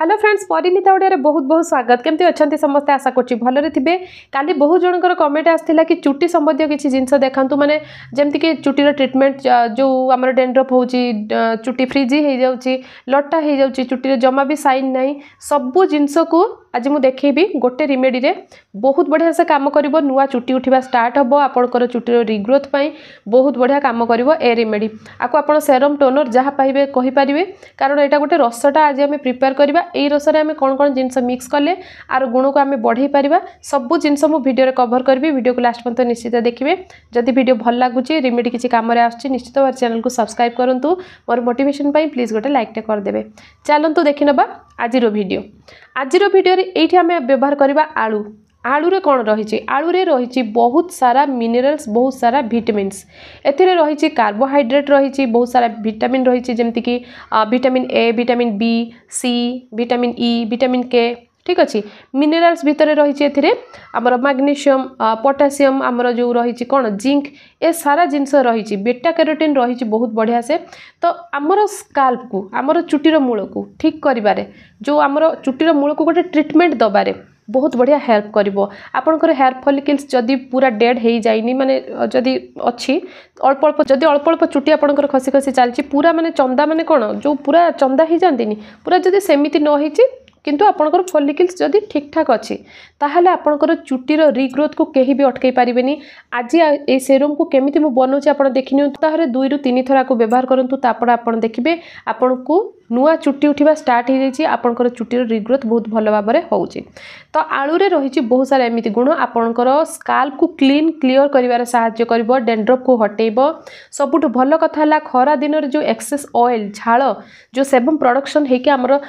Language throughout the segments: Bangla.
হ্যালো ফ্রেন্ডস পরিণীতা ওড়িয়ার বহুত বহুত স্বাগত কেমতি অনেক সমস্তে আশা করছি ভালরে থাকবে কালি বহু জনকর কমেন্ট আসছিল কি চুটি সম্বন্ধীয় কিছু জিনিস দেখান্তু মানে যেমতি কি চুটির ট্রিটমেন্ট যে আমার ডেন্ড্রফ হচ্ছে চুটি ফ্রিজি হয়ে যাচ্ছে লটা হয়ে যাচ্ছে চুটির জমা বি সাইন নাই সবু জিনিসকু ଆଜି ମୁଁ ଦେଖେଇବି ଗୋଟେ ରିମେଡ଼ିରେ ବହୁତ ବଢ଼ିଆ ସେ କାମ କରିବ ନୂଆ ଚୁଟି ଉଠିବା ଷ୍ଟାର୍ଟ ହେବ ଆପଣଙ୍କର ଚୁଟିର ରିଗ୍ରୋଥ୍ ପାଇଁ ବହୁତ ବଢ଼ିଆ କାମ କରିବ ଏ ରିମେଡ଼ି ଆକୁ ଆପଣ ସେରମ୍ ଟୋନର୍ ଯାହା ପାଇବେ କହିପାରିବେ କାରଣ ଏଇଟା ଗୋଟେ ରସଟା ଆଜି ଆମେ ପ୍ରିପେୟାର କରିବା ଏଇ ରସରେ ଆମେ କ'ଣ କ'ଣ ଜିନିଷ ମିକ୍ସ କଲେ ଆର ଗୁଣକୁ ଆମେ ବଢ଼େଇ ପାରିବା ସବୁ ଜିନିଷ ମୁଁ ଭିଡ଼ିଓରେ କଭର କରିବି ଭିଡ଼ିଓକୁ ଲାଷ୍ଟ ପର୍ଯ୍ୟନ୍ତ ନିଶ୍ଚିତ ଦେଖିବେ ଯଦି ଭିଡ଼ିଓ ଭଲ ଲାଗୁଛି ରିମେଡ଼ି କିଛି କାମରେ ଆସୁଛି ନିଶ୍ଚିତ ମୋର ଚ୍ୟାନେଲକୁ ସବସ୍କ୍ରାଇବ କରନ୍ତୁ ମୋର ମୋଟିଭେସନ୍ ପାଇଁ ପ୍ଲିଜ୍ ଗୋଟେ ଲାଇକ୍ଟେ କରିଦେବେ ଚାଲନ୍ତୁ ଦେଖିନେବା ଆଜିର ଭିଡ଼ିଓ ଆଜିର ଭିଡ଼ିଓ ଭିତରେ ଏଇଠି ଆମେ ବ୍ୟବହାର କରିବା ଆଳୁ ଆଳୁରେ କ'ଣ ରହିଛି ଆଳୁରେ ରହିଛି ବହୁତ ସାରା ମିନେରାଲ୍ସ ବହୁତ ସାରା ଭିଟାମିନ୍ସ ଏଥିରେ ରହିଛି କାର୍ବୋହାଇଡ୍ରେଟ୍ ରହିଛି ବହୁତ ସାରା ଭିଟାମିନ୍ ରହିଛି ଯେମିତିକି vitamin A vitamin B C vitamin E vitamin K ঠিক ଅଛି ମିନେରାଲ୍ସ ଭିତରେ ରହିଛି ଏଥିରେ ଆମର ମାଗ୍ନେସିୟମ୍ ପଟାସିୟମ୍ ଆମର ଯେଉଁ ରହିଛି କ'ଣ ଜିଙ୍କ୍ ଏ ସାରା ଜିନିଷ ରହିଛି ବେଟା କ୍ୟାରୋଟିନ୍ ରହିଛି ବହୁତ ବଢ଼ିଆ ସେ ତ ଆମର ସ୍କାଲ୍ପକୁ ଆମର ଚୁଟିର ମୂଳକୁ ଠିକ୍ କରିବାରେ ଯେଉଁ ଆମର ଚୁଟିର ମୂଳକୁ ଗୋଟେ ଟ୍ରିଟମେଣ୍ଟ ଦେବାରେ ବହୁତ ବଢ଼ିଆ ହେଲ୍ପ କରିବ ଆପଣଙ୍କର ହେୟାର ଫଲିକିଲ୍ସ ଯଦି ପୁରା ଡେଡ୍ ହେଇଯାଇନି ମାନେ ଯଦି ଅଛି ଅଳ୍ପ ଅଳ୍ପ ଯଦି ଅଳ୍ପ ଅଳ୍ପ ଚୁଟି ଆପଣଙ୍କର ଖସି ଖସି ଚାଲିଛି ପୁରା ମାନେ ଚନ୍ଦା ମାନେ କ'ଣ ଯେଉଁ ପୁରା ଚନ୍ଦା ହେଇଯାଆନ୍ତିନି ପୁରା ଯଦି ସେମିତି ନ ହେଇଛି কিন্তু আপনার ফলিকলস যদি ঠিকঠাক অলে তাহলে আপনার চুটির রিগ্রোথকু কেহি বি অটকাই পারে নি আজ এই সেরমকু কু কেমি বনাউছি আপনার দেখি নিহত তাহলে দুই রু তিন থর ব্যবহার করতু তাপরে আপনার দেখবে আপনার ନୂଆ ଚୁଟି ଉଠିବା ଷ୍ଟାର୍ଟ ହୋଇଯାଇଛି ଆପଣଙ୍କର ଚୁଟିର ରିଗ୍ରୋଥ୍ ବହୁତ ଭଲ ଭାବରେ ହେଉଛି ତ ଆଳୁରେ ରହିଛି ବହୁତ ସାରା ଏମିତି ଗୁଣ ଆପଣଙ୍କର ସ୍କାଲ୍ପକୁ କ୍ଲିନ୍ କ୍ଲିଅର୍ କରିବାରେ ସାହାଯ୍ୟ କରିବ ଡେଣ୍ଡ୍ରଫ୍କୁ ହଟେଇବ ସବୁଠୁ ଭଲ କଥା ହେଲା ଖରା ଦିନରେ ଯେଉଁ ଏକ୍ସେସ୍ ଅଏଲ୍ ଝାଳ ଯେଉଁ ସେବମ୍ ପ୍ରଡ଼କ୍ସନ୍ ହେଇକି ଆମର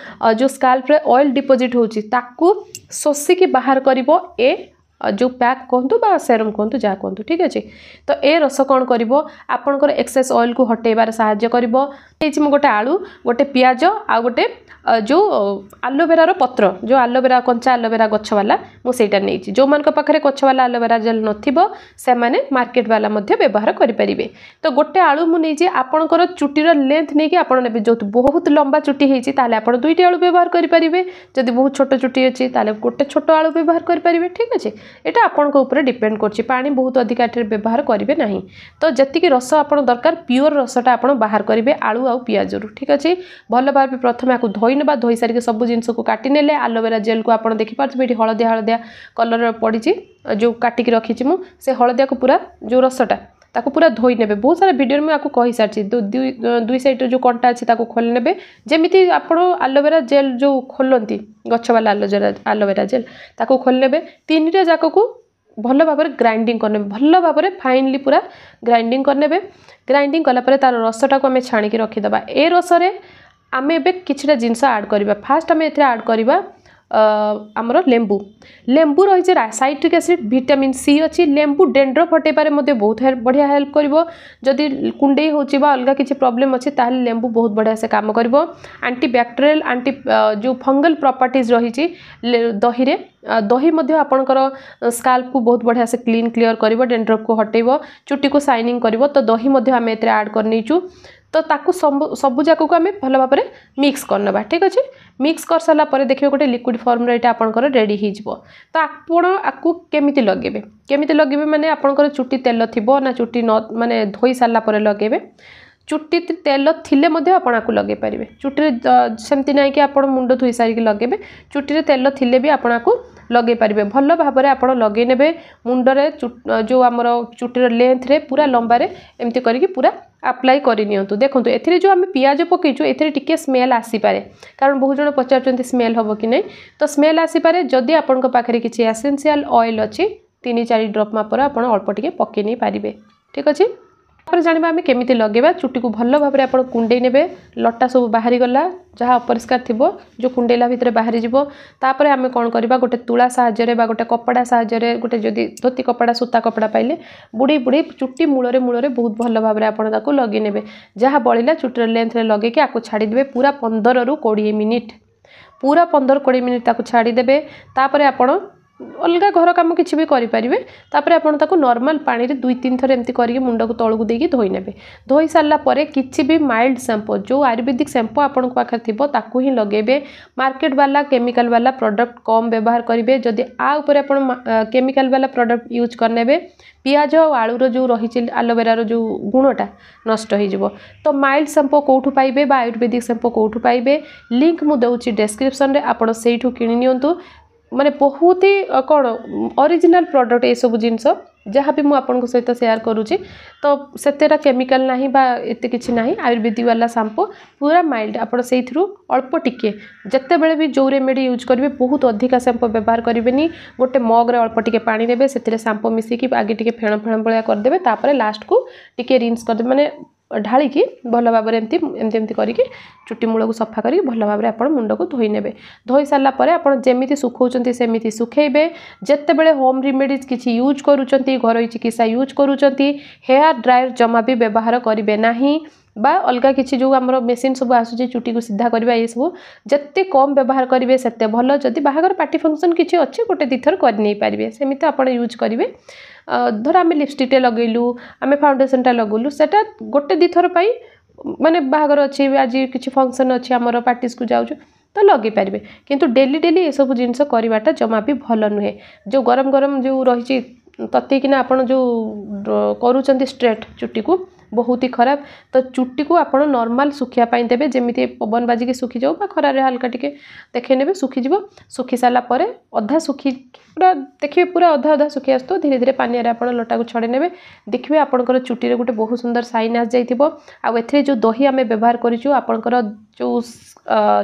ଯେଉଁ ସ୍କାଲ୍ପରେ ଅଏଲ୍ ଡିପୋଜିଟ୍ ହେଉଛି ତାକୁ ଶୋଷିକି ବାହାର କରିବ ଏ અ જો પેક કોનતો બા સેરમ કોનતો જા કોનતો ઠીક છે તો એ રસ કોણ કરીબો આપણકો એક્સેસ ઓઈલ કુ હટેબાર સહાય્ય કરીબો મે ગોટે આલુ ગોટે પિયાજો આ ગોટે ଯେଉଁ ଆଲୋଭେରାର ପତ୍ର ଯେଉଁ ଆଲୋଭେରା କଞ୍ଚା ଆଲୋଭେରା ଗଛବାଲା ମୁଁ ସେଇଟା ନେଇଛି ଯେଉଁମାନଙ୍କ ପାଖରେ ଗଛବାଲା ଆଲୋଭେରା ଜେଲ୍ ନଥିବ ସେମାନେ ମାର୍କେଟ୍ବାଲା ମଧ୍ୟ ବ୍ୟବହାର କରିପାରିବେ ତ ଗୋଟେ ଆଳୁ ମୁଁ ନେଇଛି ଆପଣଙ୍କର ଚୁଟିର ଲେନ୍ଥ ନେଇକି ଆପଣ ନେବେ ଯେଉଁ ବହୁତ ଲମ୍ବା ଚୁଟି ହେଇଛି ତାହେଲେ ଆପଣ ଦୁଇଟି ଆଳୁ ବ୍ୟବହାର କରିପାରିବେ ଯଦି ବହୁତ ଛୋଟ ଚୁଟି ଅଛି ତାହେଲେ ଗୋଟେ ଛୋଟ ଆଳୁ ବ୍ୟବହାର କରିପାରିବେ ଠିକ୍ ଅଛି ଏଇଟା ଆପଣଙ୍କ ଉପରେ ଡିପେଣ୍ଡ କରୁଛି ପାଣି ବହୁତ ଅଧିକା ଏଠାରେ ବ୍ୟବହାର କରିବେ ନାହିଁ ତ ଯେତିକି ରସ ଆପଣ ଦରକାର ପିଓର ରସଟା ଆପଣ ବାହାର କରିବେ ଆଳୁ ଆଉ ପିଆଜରୁ ଠିକ୍ ଅଛି ଭଲ ଭାବରେ ପ୍ରଥମେ ଆକୁ ଧୋଇ ଧୋଇନେବା ଧୋଇ ସାରିକି ସବୁ ଜିନିଷକୁ କାଟିନେଲେ ଆଲୋଭେରା ଜେଲ୍କୁ ଆପଣ ଦେଖିପାରୁଥିବେ ଏଠି ହଳଦିଆ ହଳଦିଆ କଲର୍ ପଡ଼ିଛି ଯେଉଁ କାଟିକି ରଖିଛି ମୁଁ ସେ ହଳଦିଆକୁ ପୁରା ଯେଉଁ ରସଟା ତାକୁ ପୁରା ଧୋଇ ନେବେ ବହୁତ ସାରା ଭିଡ଼ିଓରେ ମୁଁ ଆକୁ କହିସାରିଛି ଦୁଇ ସାଇଡ଼୍ରେ ଯେଉଁ କଣ୍ଟା ଅଛି ତାକୁ ଖୋଲି ନେବେ ଯେମିତି ଆପଣ ଆଲୋଭେରା ଜେଲ୍ ଯେଉଁ ଖୋଲନ୍ତି ଗଛବାଲା ଆଲୋଜେରା ଆଲୋଭେରା ଜେଲ୍ ତାକୁ ଖୋଲି ନେବେ ତିନିଟା ଯାକକୁ ଭଲ ଭାବରେ ଗ୍ରାଇଣ୍ଡିଂ କରିନେବେ ଭଲ ଭାବରେ ଫାଇନଲି ପୁରା ଗ୍ରାଇଣ୍ଡିଂ କରିନେବେ ଗ୍ରାଇଣ୍ଡିଂ କଲା ପରେ ତା'ର ରସଟାକୁ ଆମେ ଛାଣିକି ରଖିଦେବା ଏ ରସରେ आम एवं कि जिनस आड करवा फास्ट आम एड करवा आमर लेंबू लेंबू रही है सैट्रिक एसीड भिटामिन सी अच्छी लेंबू डेंड्र फटे पारे मत बहुत बढ़िया हेल्प कर कुंडे हो अलग किसी प्रोब्लेम अच्छे लेंबू बहुत बढ़िया से कम कर आंटी बैक्टेरियल आंटी जो फंगल प्रपर्ट रही दही में दही आपणकर स्काल्प को बहुत बढ़िया से क्लीन क्लीयर कर डेंड्रफ को हटेब चुट्टी को सैनिंग कर तो दही आम एड करनी ତ ତାକୁ ସବୁ ସବୁ ଆମେ ଭଲ ଭାବରେ ମିକ୍ସ କରିନେବା ଠିକ୍ ଅଛି ମିକ୍ସ କରିସାରିଲା ପରେ ଦେଖିବେ ଗୋଟେ ଲିକ୍ୱିଡ଼ ଫର୍ମରେ ଏଇଟା ଆପଣଙ୍କର ରେଡ଼ି ହେଇଯିବ ତ ଆପଣ ଆକୁ କେମିତି ଲଗେଇବେ କେମିତି ଲଗେଇବେ ମାନେ ଆପଣଙ୍କର ଚୁଟି ତେଲ ଥିବ ନା ଚୁଟି ନ ମାନେ ଧୋଇ ସାରିଲା ପରେ ଲଗେଇବେ ଚୁଟି ତେଲ ଥିଲେ ମଧ୍ୟ ଆପଣ ଆକୁ ଲଗେଇ ପାରିବେ ଚୁଟିରେ ସେମିତି ନାହିଁ କି ଆପଣ ମୁଣ୍ଡ ଧୋଇ ସାରିକି ଲଗେଇବେ ଚୁଟିରେ ତେଲ ଥିଲେ ବି ଆପଣ ଆକୁ ଲଗାଇ ପାରିବେ ଭଲ ଭାବରେ ଆପଣ ଲଗାଇ ନେବେ ମୁଣ୍ଡରେ ଯେଉଁ ଆମର ଚୁଟିର ଲେନ୍ଥରେ ପୁରା ଲମ୍ବାରେ ଏମିତି କରିକି ପୁରା ଆପ୍ଲାଏ କରିନିଅନ୍ତୁ ଦେଖନ୍ତୁ ଏଥିରେ ଯେଉଁ ଆମେ ପିଆଜ ପକାଇଛୁ ଏଥିରେ ଟିକିଏ ସ୍ମେଲ୍ ଆସିପାରେ କାରଣ ବହୁତ ଜଣ ପଚାରୁଛନ୍ତି ସ୍ମେଲ୍ ହେବ କି ନାହିଁ ତ ସ୍ମେଲ୍ ଆସିପାରେ ଯଦି ଆପଣଙ୍କ ପାଖରେ କିଛି ଏସେନ୍ସିଆଲ୍ ଅଏଲ୍ ଅଛି ତିନି ଚାରି ଡ୍ରପ୍ ମାପର ଆପଣ ଅଳ୍ପ ଟିକିଏ ପକାଇ ନେଇପାରିବେ ଠିକ୍ ଅଛି ତାପରେ ଜାଣିବା ଆମେ କେମିତି ଲଗେଇବା ଚୁଟିକୁ ଭଲ ଭାବରେ ଆପଣ କୁଣ୍ଡେଇ ନେବେ ଲଟା ସବୁ ବାହାରିଗଲା ଯାହା ଅପରିଷ୍କାର ଥିବ ଯେଉଁ କୁଣ୍ଡେଇଲା ଭିତରେ ବାହାରିଯିବ ତାପରେ ଆମେ କ'ଣ କରିବା ଗୋଟେ ତୁଳା ସାହାଯ୍ୟରେ ବା ଗୋଟେ କପଡ଼ା ସାହାଯ୍ୟରେ ଗୋଟେ ଯଦି ଧୋତି କପଡ଼ା ସୂତା କପଡ଼ା ପାଇଲେ ବୁଡ଼େଇ ବୁଡ଼େଇ ଚୁଟି ମୂଳରେ ମୂଳରେ ବହୁତ ଭଲ ଭାବରେ ଆପଣ ତାକୁ ଲଗେଇ ନେବେ ଯାହା ବଳିଲା ଚୁଟିର ଲେନ୍ଥରେ ଲଗେଇକି ଆକୁ ଛାଡ଼ିଦେବେ ପୁରା ପନ୍ଦରରୁ କୋଡ଼ିଏ ମିନିଟ୍ ପୁରା ପନ୍ଦର କୋଡ଼ିଏ ମିନିଟ୍ ତାକୁ ଛାଡ଼ିଦେବେ ତାପରେ ଆପଣ অলগা ঘর কামে কিচিবি করি পারিবে তাপরে आपण ताकु নরমাল পানিৰে 2-3 থরে এমতি কৰি মুন্ডা কো तळु देकी धोइ नेबे धोइ साला पारे किचिবি মাইল্ড শ্যাম্পু जो আয়ুর্বেদিক শ্যাম্পু आपण কো আখতিব তাকু হি লগেবে মার্কেট ওয়ালা কেমিক্যাল ওয়ালা প্রোডাক্ট কম ব্যবহার করিবে যদি আ উপরে आपण কেমিক্যাল ওয়ালা প্রোডাক্ট ইউজ করনেবে পিয়াজ অ আড়ুরো যে রহিছিল অ্যালোভেরাৰো যে গুণটা নষ্ট হেইজিবো তো মাইল্ড শ্যাম্পু কোটুপাইবে বা আয়ুর্বেদিক শ্যাম্পু কোটুপাইবে লিংক মু দাউছি ডেসক্রিপশন রে आपण সেইটু কিননিওতু मानने बहुत ही कौन ओरिजिनल प्रडक्ट ये सब जिनस जहाँ भी मुझक सहित सेयार करुच्चे तो सेतटा केमिकाल ना ये किसी ना आयुर्वेदिक वाला सांपू पूरा माइल्ड आपर अल्प टिके जिते बड़े भी जो रेमेडी यूज करेंगे बहुत अधिक सांपू व्यवहार करेंगे गोटे मग्रे अल्प टिके पा देते सांपू मिसिकी आगे टे फेण फेण भाया करदे लास्ट को टी रिन्स करदे मैंने ढाकि भल भाव करके चुट्टी मूल को सफा कर भल भाव मुंड को धोने धोई सारापर आपति सुखते सेमती सुखे जिते बड़े होम रिमेडिज किसी यूज कर घर चिकित्सा यूज करुँ हेयर ड्रायर जमा भी व्यवहार करेंगे ना बा अलग किसी जो आम मेसीन सब आस चुट्टी को सीधा करवा ये सब जिते कम व्यवहार करेंगे से भल जदि बाहर पार्टी फंक्शन किसी अच्छे गोटे दुथर करें सेमती आपड़ यूज करेंगे ଧର ଆମେ ଲିପଷ୍ଟିକ୍ଟେ ଲଗେଇଲୁ ଆମେ ଫାଉଣ୍ଡେସନ୍ଟା ଲଗେଇଲୁ ସେଇଟା ଗୋଟେ ଦୁଇ ଥର ପାଇଁ ମାନେ ବାହାଘର ଅଛି ଆଜି କିଛି ଫଙ୍କସନ୍ ଅଛି ଆମର ପାର୍ଟିସ୍କୁ ଯାଉଛୁ ତ ଲଗେଇ ପାରିବେ କିନ୍ତୁ ଡେଲି ଡେଲି ଏସବୁ ଜିନିଷ କରିବାଟା ଜମା ବି ଭଲ ନୁହେଁ ଯେଉଁ ଗରମ ଗରମ ଯେଉଁ ରହିଛି ତତେଇକିନା ଆପଣ ଯେଉଁ କରୁଛନ୍ତି ଷ୍ଟ୍ରେଟ୍ ଚୁଟିକୁ ବହୁତ ହି ଖରାପ ତ ଚୁଟିକୁ ଆପଣ ନର୍ମାଲ୍ ଶୁଖିବା ପାଇଁ ଦେବେ ଯେମିତି ପବନ ବାଜିକି ଶୁଖିଯାଉ ବା ଖରାରେ ହାଲକା ଟିକେ ଦେଖେଇ ନେବେ ଶୁଖିଯିବ ଶୁଖି ସାରିଲା ପରେ ଅଧା ଶୁଖି ପୁରା ଦେଖିବେ ପୁରା ଅଧା ଅଧା ଶୁଖି ଆସୁଥିବ ଧୀରେ ଧୀରେ ପାନିଆରେ ଆପଣ ଲଟାକୁ ଛଡ଼େଇ ନେବେ ଦେଖିବେ ଆପଣଙ୍କର ଚୁଟିରେ ଗୋଟେ ବହୁତ ସୁନ୍ଦର ସାଇନ୍ ଆସିଯାଇଥିବ ଆଉ ଏଥିରେ ଯେଉଁ ଦହି ଆମେ ବ୍ୟବହାର କରିଛୁ ଆପଣଙ୍କର ଯେଉଁ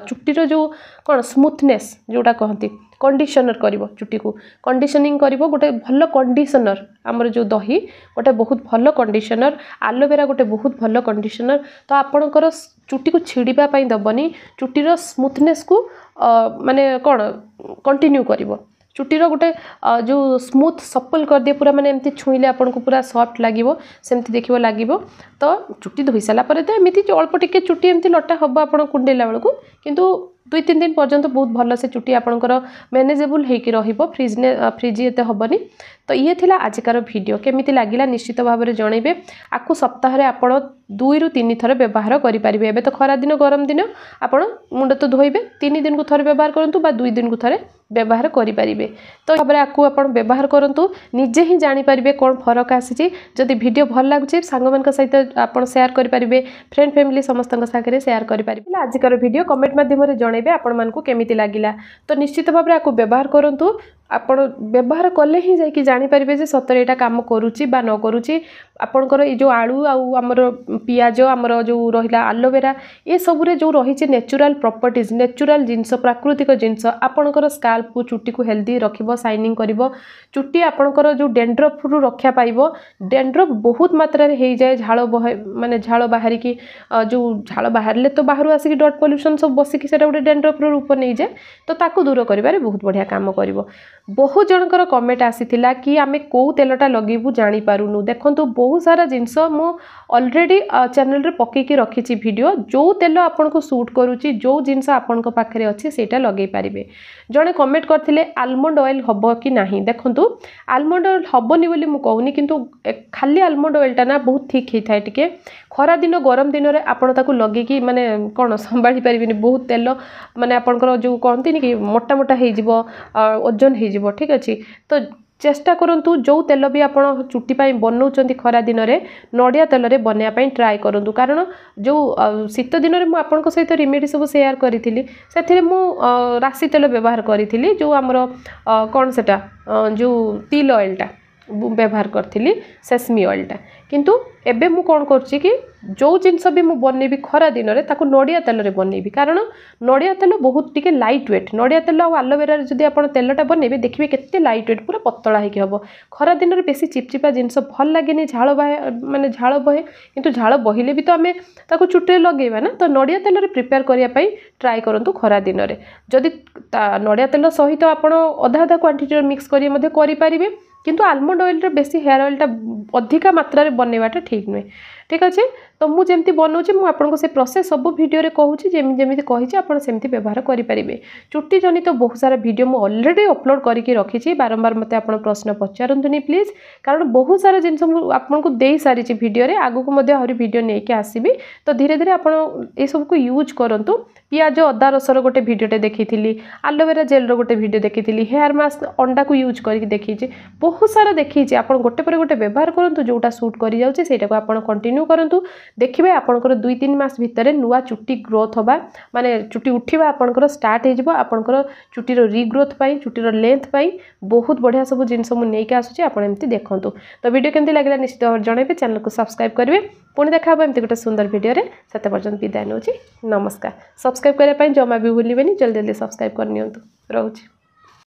ଚୁଟିର ଯେଉଁ କ'ଣ ସ୍ମୁଥନେସ୍ ଯେଉଁଟା କହନ୍ତି କଣ୍ଡିସନର୍ କରିବ ଚୁଟିକୁ କଣ୍ଡିସନିଂ କରିବ ଗୋଟେ ଭଲ କଣ୍ଡିସନର୍ ଆମର ଯେଉଁ ଦହି ଗୋଟେ ବହୁତ ଭଲ କଣ୍ଡିସନର୍ ଆଲୋଭେରା ଗୋଟେ ବହୁତ ଭଲ କଣ୍ଡିସନର୍ ତ ଆପଣଙ୍କର ଚୁଟିକୁ ଛିଡ଼ିବା ପାଇଁ ଦେବନି ଚୁଟିର ସ୍ମୁଥନେସ୍କୁ ମାନେ କ'ଣ କଣ୍ଟିନ୍ୟୁ କରିବ ଚୁଟିର ଗୋଟେ ଯେଉଁ ସ୍ମୁଥ୍ ସପଲ୍ କରିଦିଏ ପୁରା ମାନେ ଏମିତି ଛୁଇଁଲେ ଆପଣଙ୍କୁ ପୁରା ସଫ୍ଟ ଲାଗିବ ସେମିତି ଦେଖିବ ଲାଗିବ ତ ଚୁଟି ଧୋଇ ସାରିଲା ପରେ ତ ଏମିତି ଅଳ୍ପ ଟିକେ ଚୁଟି ଏମିତି ଲଟା ହେବ ଆପଣ କୁଣ୍ଡେଇଲା ବେଳକୁ କିନ୍ତୁ দুই তিন দিন পর্যন্ত বহুত ভালসে চুটি আপনার ম্যানেজেবল হয়েকি রহব ফ্রিজ ফ্রিজ এতে হবনি তো ইয়ে লা আজকার ভিডিও কমিটি লাগিলা নিশ্চিত ভাবে জনাইবে আকু সপ্তাহে আপনার দুই রু তিন থর ব্যবহার করে পারে এবার তো খরা দিন গরম দিন আপনার মুন্ড তো ধোইবে তিন দিন থরে ব্যবহার করতু বা দুই দিন থাকে ব্যবহার করে পারে তো ভাবে আকু আপনার ব্যবহার করতু নিজে হি জাঁপারে কম ফরক আসিছে যদি ভিডিও ভাল লাগুছে সাংগ মান সহ আপনার সেয়ার করে পারে ফ্রেন্ড ফ্যামিলি সমস্ত সাথে সেয়ার করে পারে আজকের ভিডিও কমেন্ট মাধ্যমে জন ଜଣାଇବେ ଆପଣମାନଙ୍କୁ କେମିତି ଲାଗିଲା ତ ନିଶ୍ଚିତ ଭାବରେ ଆକୁ ବ୍ୟବହାର କରନ୍ତୁ ଆପଣ ବ୍ୟବହାର କଲେ ହିଁ ଯାଇକି ଜାଣିପାରିବେ ଯେ ସତରେ ଏଇଟା କାମ କରୁଛି ବା ନ କରୁଛି ଆପଣଙ୍କର ଏଇ ଯେଉଁ ଆଳୁ ଆଉ ଆମର ପିଆଜ ଆମର ଯେଉଁ ରହିଲା ଆଲୋଭେରା ଏସବୁରେ ଯେଉଁ ରହିଛି ନେଚୁରାଲ୍ ପ୍ରପର୍ଟିଜ୍ ନେଚୁରାଲ୍ ଜିନିଷ ପ୍ରାକୃତିକ ଜିନିଷ ଆପଣଙ୍କର ସ୍କାଲ୍ପକୁ ଚୁଟିକୁ ହେଲ୍ଦି ରଖିବ ସାଇନିଂ କରିବ ଚୁଟି ଆପଣଙ୍କର ଯେଉଁ ଡେଣ୍ଡ୍ରଫରୁ ରକ୍ଷା ପାଇବ ଡେଣ୍ଡ୍ରଫ୍ ବହୁତ ମାତ୍ରାରେ ହେଇଯାଏ ଝାଳ ମାନେ ଝାଳ ବାହାରିକି ଯେଉଁ ଝାଳ ବାହାରିଲେ ତ ବାହାରୁ ଆସିକି ଡଟ୍ ପଲ୍ୟୁସନ୍ ସବୁ ବସିକି ସେଇଟା ଗୋଟେ ଡେଣ୍ଡ୍ରଫ୍ର ରୂପ ନେଇଯାଏ ତ ତାକୁ ଦୂର କରିବାରେ ବହୁତ ବଢ଼ିଆ କାମ କରିବ বহু জনকর কমেন্ট আসিছিল কি আমি কো তেলটা লাগিবু জানি পারু নু দেখন্তু বহুত সারা জিনসো মু অলরেডি চ্যানেলরে পকে কি রাখকিছি ভিডিও জৌ তেলো আপونکو সুট করুচি জৌ জিনসা আপونکو পাখরে আছে সেটা লাগাই পারিবে জোন কমেন্ট করতিলে আলমন্ড অয়েল হব কি নাহি দেখন্তু আলমন্ড হবনি বলি মু কওনি কিন্তু খালি আলমন্ড অয়েলটা না বহুত ঠিক হেই তাই ঠিকে খরা দিন গরম দিনরে আপনতা কো লাগি কি মানে কোন সামবাড়ি পারিবনি বহুত তেল মানে আপনকৰ জৌ কওনতি কি মটটা মটটা হেইজিবো অৰজন ହୋଇଯିବ ଠିକ୍ ଅଛି ତ ଚେଷ୍ଟା କରନ୍ତୁ ଯେଉଁ ତେଲ ବି ଆପଣ ଚୁଟି ପାଇଁ ବନାଉଛନ୍ତି ଖରାଦିନରେ ନଡ଼ିଆ ତେଲରେ ବନେଇବା ପାଇଁ ଟ୍ରାଏ କରନ୍ତୁ କାରଣ ଯେଉଁ ଶୀତ ଦିନରେ ମୁଁ ଆପଣଙ୍କ ସହିତ ରିମେଡ଼ି ସବୁ ସେୟାର କରିଥିଲି ସେଥିରେ ମୁଁ ରାଶି ତେଲ ବ୍ୟବହାର କରିଥିଲି ଯେଉଁ ଆମର କ'ଣ ସେଟା ଯେଉଁ ତିଲ୍ ଅଏଲ୍ଟା ବ୍ୟବହାର କରିଥିଲି ସେସ୍ମି ଅଏଲ୍ଟା କିନ୍ତୁ ଏବେ ମୁଁ କ'ଣ କରୁଛି କି ଯେଉଁ ଜିନିଷ ବି ମୁଁ ବନେଇବି ଖରା ଦିନରେ ତାକୁ ନଡ଼ିଆ ତେଲରେ ବନେଇବି କାରଣ ନଡ଼ିଆ ତେଲ ବହୁତ ଟିକେ ଲାଇଟ୍ ୱେଟ୍ ନଡ଼ିଆ ତେଲ ଆଉ ଆଲୋଭେରାରେ ଯଦି ଆପଣ ତେଲଟା ବନେଇବେ ଦେଖିବେ କେତେ ଲାଇଟ୍ ୱେଟ୍ ପୁରା ପତଳା ହେଇକି ହେବ ଖରା ଦିନରେ ବେଶୀ ଚିପଚିପା ଜିନିଷ ଭଲ ଲାଗେନି ଝାଳ ବାହେ ମାନେ ଝାଳ ବହେ କିନ୍ତୁ ଝାଳ ବହିଲେ ବି ତ ଆମେ ତାକୁ ଚୁଟିରେ ଲଗେଇବା ନା ତ ନଡ଼ିଆ ତେଲରେ ପ୍ରିପେୟାର କରିବା ପାଇଁ ଟ୍ରାଏ କରନ୍ତୁ ଖରା ଦିନରେ ଯଦି ନଡ଼ିଆ ତେଲ ସହିତ ଆପଣ ଅଧା ଅଧା କ୍ୱାଣ୍ଟିଟିର ମିକ୍ସ କରି ମଧ୍ୟ କରିପାରିବେ କିନ୍ତୁ ଆଲମଣ୍ଡ ଅଏଲ୍ରେ ବେଶୀ ହେୟାର ଅଏଲ୍ଟା ଅଧିକା ମାତ୍ରାରେ ବନେଇବାଟା ଠିକ୍ ନୁହେଁ ঠিক আছে ତ ମୁଁ ଯେମିତି ବନାଉଛି ମୁଁ ଆପଣଙ୍କୁ ସେ ପ୍ରୋସେସ୍ ସବୁ ଭିଡ଼ିଓରେ କହୁଛି ଯେମିତି କହିଛି ଆପଣ ସେମିତି ବ୍ୟବହାର କରିପାରିବେ ଚୁଟି ଜନିତ ବହୁତ ସାରା ଭିଡ଼ିଓ ମୁଁ ଅଲରେଡ଼ି ଅପଲୋଡ଼ କରିକି ରଖିଛି ବାରମ୍ବାର ମୋତେ ଆପଣ ପ୍ରଶ୍ନ ପଚାରନ୍ତୁନି ପ୍ଲିଜ୍ କାରଣ ବହୁତ ସାରା ଜିନିଷ ମୁଁ ଆପଣଙ୍କୁ ଦେଇସାରିଛି ଭିଡ଼ିଓରେ ଆଗକୁ ମଧ୍ୟ ଆହୁରି ଭିଡ଼ିଓ ନେଇକି ଆସିବି ତ ଧୀରେ ଧୀରେ ଆପଣ ଏସବୁକୁ ୟୁଜ୍ କରନ୍ତୁ ପିଆଜ ଅଦା ରସର ଗୋଟେ ଭିଡ଼ିଓଟେ ଦେଖିଥିଲି ଆଲୋଭେରା ଜେଲ୍ର ଗୋଟେ ଭିଡ଼ିଓ ଦେଖିଥିଲି ହେୟାର୍ ମାସ୍କ ଅଣ୍ଡାକୁ ୟୁଜ୍ କରିକି ଦେଖିଛି ବହୁତ ସାରା ଦେଖିଛି ଆପଣ ଗୋଟେ ପରେ ଗୋଟେ ବ୍ୟବହାର କରନ୍ତୁ ଯେଉଁଟା ସୁଟ୍ କରିଯାଉଛି ସେଇଟାକୁ ଆପଣ କଣ୍ଟିନ୍ୟୁ কন্টিনিউ করতু দেখবে আপনার দুই তিন মাস ভিতরে নূয়া চুটি গ্রোথ হওয়া মানে চুটি উঠবা আপনার স্টার্ট হয়ে আপনার চুটির রিগ্রোথ পাই চুটির লেন্থ পাই বহুত বঢ়িয়া সব জিনিস মু নেইকি আসুচি আপনার এমতি দেখুন তো ভিডিও কেমতি লাগিলা নিশ্চিত ভাবে জনাইবে চ্যানেলকে সবসক্রাইব করবে পুনি দেখা হব এমতি গোটে সুন্দর ভিডিওরে সেতে পর্যন্ত বিদায় নেছি নমস্কার সবসক্রাইব করা জমা বি ভুলবেনি জলদি জলদি সবসক্রাইব করে নিহত রয়েছে